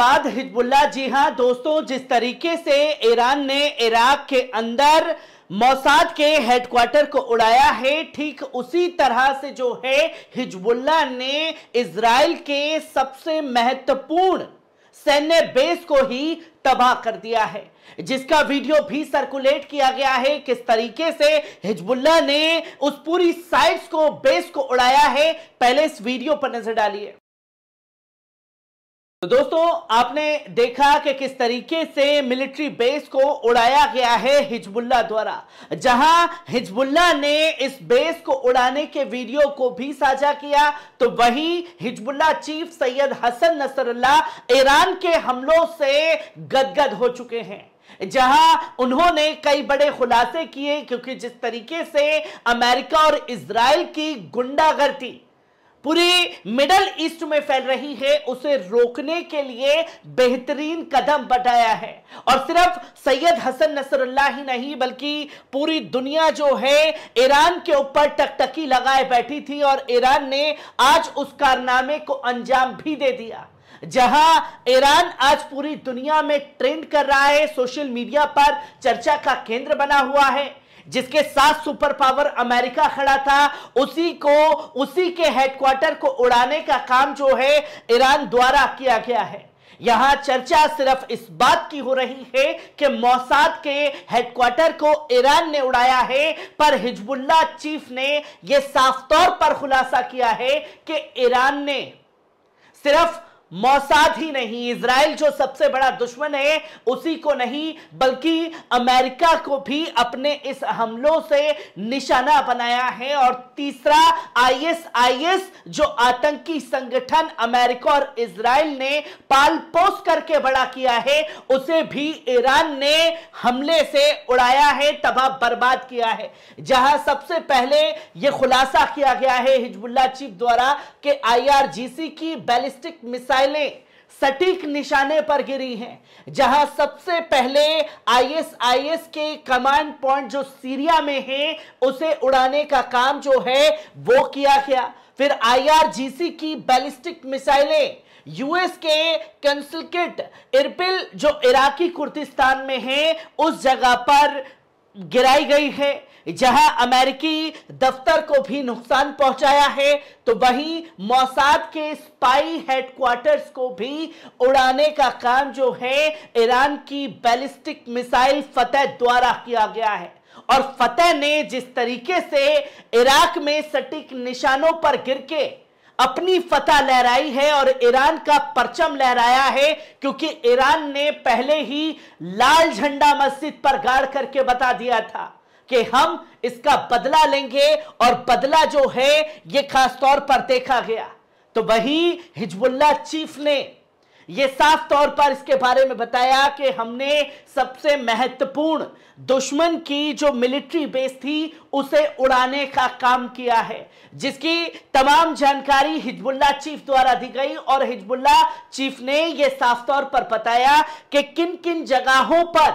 बाद हिजबुल्ला जी हां दोस्तों जिस तरीके से ईरान ने इराक के अंदर मौसाद के हेडक्वार्टर को उड़ाया है ठीक उसी तरह से जो है हिजबुल्ला ने इसराइल के सबसे महत्वपूर्ण सैन्य बेस को ही तबाह कर दिया है जिसका वीडियो भी सर्कुलेट किया गया है किस तरीके से हिजबुल्ला ने उस पूरी साइट्स को बेस को उड़ाया है पहले इस वीडियो पर नजर डालिए तो दोस्तों आपने देखा कि किस तरीके से मिलिट्री बेस को उड़ाया गया है हिजबुल्ला द्वारा जहां हिजबुल्ला ने इस बेस को उड़ाने के वीडियो को भी साझा किया तो वहीं Hezbollah chief Sayyed Hassan Nasrallah Iran के हमलों से गदगद हो चुके हैं जहां उन्होंने कई बड़े खुलासे किए क्योंकि जिस तरीके से अमेरिका और इसराइल की गुंडागर्दी पूरी मिडल ईस्ट में फैल रही है उसे रोकने के लिए बेहतरीन कदम बढ़ाया है और सिर्फ सैयद हसन नसरल्ला ही नहीं बल्कि पूरी दुनिया जो है ईरान के ऊपर टकटकी लगाए बैठी थी और ईरान ने आज उस कारनामे को अंजाम भी दे दिया जहां ईरान आज पूरी दुनिया में ट्रेंड कर रहा है सोशल मीडिया पर चर्चा का केंद्र बना हुआ है जिसके साथ सुपर पावर अमेरिका खड़ा था उसी को उसी के हेडक्वार्टर को उड़ाने का काम जो है ईरान द्वारा किया गया है यहां चर्चा सिर्फ इस बात की हो रही है कि मौसाद के हेडक्वार्टर को ईरान ने उड़ाया है पर हिजबुल्ला चीफ ने यह साफ तौर पर खुलासा किया है कि ईरान ने सिर्फ मौसाद ही नहीं इसराइल जो सबसे बड़ा दुश्मन है उसी को नहीं बल्कि अमेरिका को भी अपने इस हमलों से निशाना बनाया है और तीसरा आईएसआईएस जो आतंकी संगठन अमेरिका और इसराइल ने पाल पोस करके बड़ा किया है उसे भी ईरान ने हमले से उड़ाया है तबाह बर्बाद किया है जहां सबसे पहले यह खुलासा किया गया है हिजबुल्ला चीफ द्वारा कि आईआरजीसी की बैलिस्टिक मिसाइल मिसाइलें सटीक निशाने पर गिरी हैं जहां सबसे पहले आईएसआईएस के कमांड पॉइंट जो सीरिया में है उसे उड़ाने का काम जो है वो किया गया फिर आईआरजीसी की बैलिस्टिक मिसाइलें यूएस के कंसलकिट इरपिल जो इराकी कुर्दिस्तान में है उस जगह पर गिराई गई है जहां अमेरिकी दफ्तर को भी नुकसान पहुंचाया है तो वहीं मौसाद के स्पाई हेडक्वार्टर्स को भी उड़ाने का काम जो है ईरान की बैलिस्टिक मिसाइल फतेह द्वारा किया गया है और फतेह ने जिस तरीके से इराक में सटीक निशानों पर गिर के अपनी फतह लहराई है और ईरान का परचम लहराया है क्योंकि ईरान ने पहले ही लाल झंडा मस्जिद पर गाड़ करके बता दिया था कि हम इसका बदला लेंगे और बदला जो है यह खासतौर पर देखा गया तो वही हिजबुल्ला चीफ ने यह साफ तौर पर इसके बारे में बताया कि हमने सबसे महत्वपूर्ण दुश्मन की जो मिलिट्री बेस थी उसे उड़ाने का काम किया है जिसकी तमाम जानकारी हिजबुल्ला चीफ द्वारा दी गई और हिजबुल्ला चीफ ने यह साफ तौर पर बताया कि किन किन जगहों पर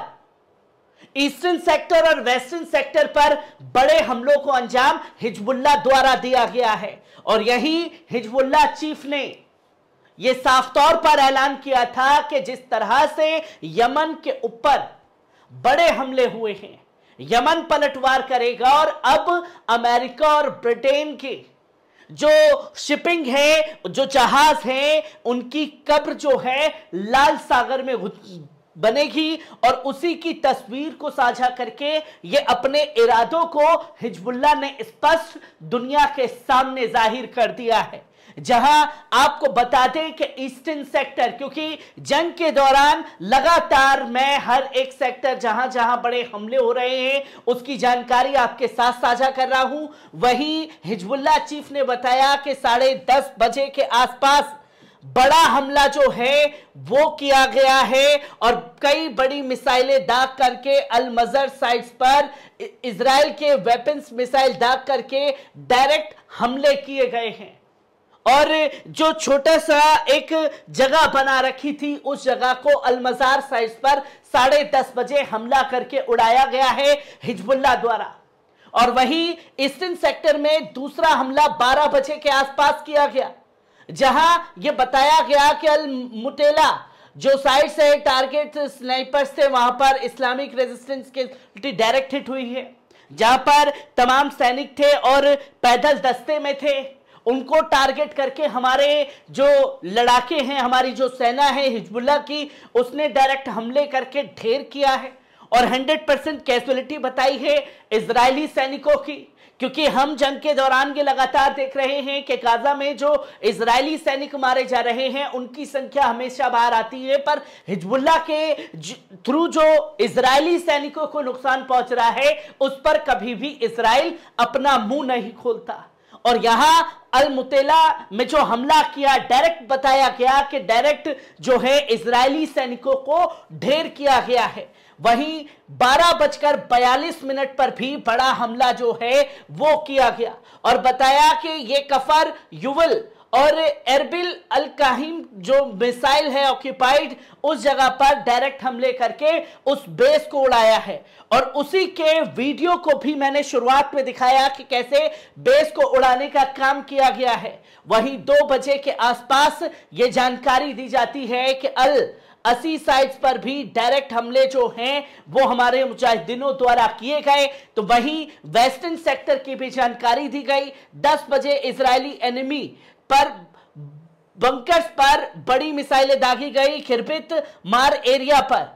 ईस्टर्न सेक्टर और वेस्टर्न सेक्टर पर बड़े हमलों को अंजाम हिजबुल्ला द्वारा दिया गया है और यही हिजबुल्ला चीफ ने यह साफ तौर पर ऐलान किया था कि जिस तरह से यमन के ऊपर बड़े हमले हुए हैं यमन पलटवार करेगा और अब अमेरिका और ब्रिटेन के जो शिपिंग है जो जहाज है उनकी कब्र जो है लाल सागर में बनेगी और उसी की तस्वीर को साझा करके ये अपने इरादों को हिजबुल्ला ने स्पष्ट दुनिया के सामने जाहिर कर दिया है जहां आपको बता दें कि ईस्टर्न सेक्टर क्योंकि जंग के दौरान लगातार मैं हर एक सेक्टर जहां जहां बड़े हमले हो रहे हैं उसकी जानकारी आपके साथ साझा कर रहा हूं वहीं हिजबुल्ला चीफ ने बताया कि साढ़े दस बजे के आसपास बड़ा हमला जो है वो किया गया है और कई बड़ी मिसाइलें दाग करके अल मजर साइट्स पर इसराइल के वेपन्स मिसाइल दाग करके डायरेक्ट हमले किए गए हैं और जो छोटा सा एक जगह बना रखी थी उस जगह को अलमजार साइड पर साढ़े दस बजे हमला करके उड़ाया गया है हिजबुल्ला द्वारा और वहीं ईस्टर्न सेक्टर में दूसरा हमला 12 बजे के आसपास किया गया जहां यह बताया गया कि अल मुटेला जो साइड से टारगेट स्नाइपर्स थे वहां पर इस्लामिक रेजिस्टेंस के डायरेक्ट हिट हुई है जहां पर तमाम सैनिक थे और पैदल दस्ते में थे उनको टारगेट करके हमारे जो लड़ाके हैं हमारी जो सेना है हिजबुल्ला की उसने डायरेक्ट हमले करके ढेर किया है और 100 परसेंट कैजुअलिटी बताई है इसराइली सैनिकों की क्योंकि हम जंग के दौरान ये लगातार देख रहे हैं कि गाजा में जो इसराइली सैनिक मारे जा रहे हैं उनकी संख्या हमेशा बाहर आती है पर हिजबुल्ला के थ्रू जो इसराइली सैनिकों को नुकसान पहुंच रहा है उस पर कभी भी इसराइल अपना मुंह नहीं खोलता और यहां अल मुतेला में जो हमला किया डायरेक्ट बताया गया कि डायरेक्ट जो है इसराइली सैनिकों को ढेर किया गया है वहीं बारह बजकर बयालीस मिनट पर भी बड़ा हमला जो है वो किया गया और बताया कि ये कफर युवल और एरबिल अल काहिम जो मिसाइल है ऑक्यूपाइड उस जगह पर डायरेक्ट हमले करके उस बेस को उड़ाया है और उसी के वीडियो को भी मैंने शुरुआत में दिखाया कि कैसे बेस को उड़ाने का काम किया गया है वहीं दो बजे के आसपास ये जानकारी दी जाती है कि अल अस्सी साइट्स पर भी डायरेक्ट हमले जो हैं वो हमारे मुजाहिदीनों द्वारा किए गए तो वहीं वेस्टर्न सेक्टर की भी जानकारी दी गई दस बजे इसराइली एनिमी पर बंकर्स पर बड़ी मिसाइलें दागी गई खिरबित मार एरिया पर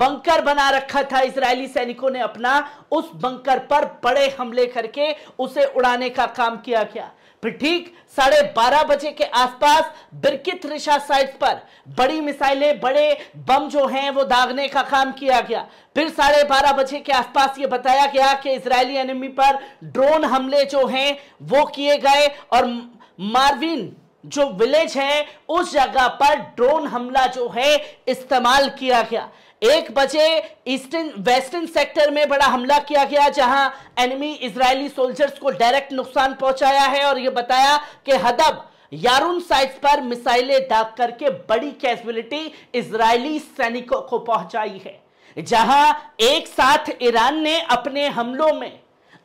बंकर बना रखा था इसराइली सैनिकों ने अपना उस बंकर पर बड़े हमले करके उसे उड़ाने का काम किया गया फिर ठीक साढ़े बारह बजे के आसपास बिरकित रिशा साइट पर बड़ी मिसाइलें बड़े बम जो हैं वो दागने का काम किया गया फिर साढ़े बारह बजे के आसपास ये बताया गया कि इसराइली एनिमी पर ड्रोन हमले जो हैं वो किए गए और मार्विन जो विलेज है उस जगह पर ड्रोन हमला जो है इस्तेमाल किया गया एक बजे ईस्टर्न वेस्टर्न सेक्टर में बड़ा हमला किया गया जहां एनिमी इजरायली सोल्जर्स को डायरेक्ट नुकसान पहुंचाया है और यह बताया कि हदब यारून साइट्स पर मिसाइलें दाग करके बड़ी कैजुअलिटी इजरायली सैनिकों को पहुंचाई है जहां एक साथ ईरान ने अपने हमलों में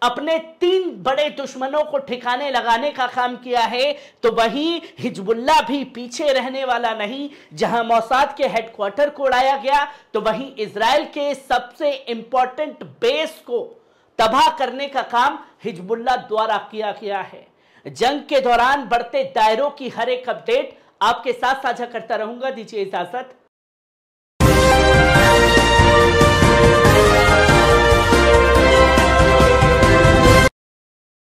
अपने तीन बड़े दुश्मनों को ठिकाने लगाने का काम किया है तो वहीं हिजबुल्ला भी पीछे रहने वाला नहीं जहां मौसाद के हेडक्वार्टर को उड़ाया गया तो वहीं इसराइल के सबसे इंपॉर्टेंट बेस को तबाह करने का काम हिजबुल्ला द्वारा किया गया है जंग के दौरान बढ़ते दायरों की हर एक अपडेट आपके साथ साझा करता रहूंगा दीजिए इजाजत